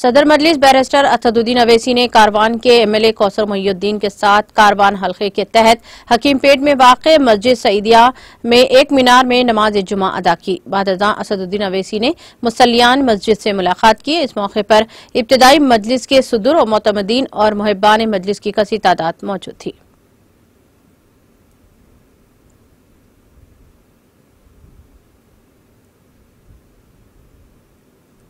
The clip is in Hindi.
सदर मजलिस बैरिस्टर असदुद्दीन अवैसी ने कारवान के एमएलए कौसर मोहुद्दीन के साथ कारवान हलके के तहत हकीमपेट में वाक़ मस्जिद सईदिया में एक मीनार में नमाज जुमा अदा की बाद असदुद्दीन अवैसी ने मुसलियान मस्जिद से मुलाकात की इस मौके पर इब्तदाई मजलिस के सदर और मोतमदीन और मुहिबान मजलिस की कसी तादाद मौजूद थी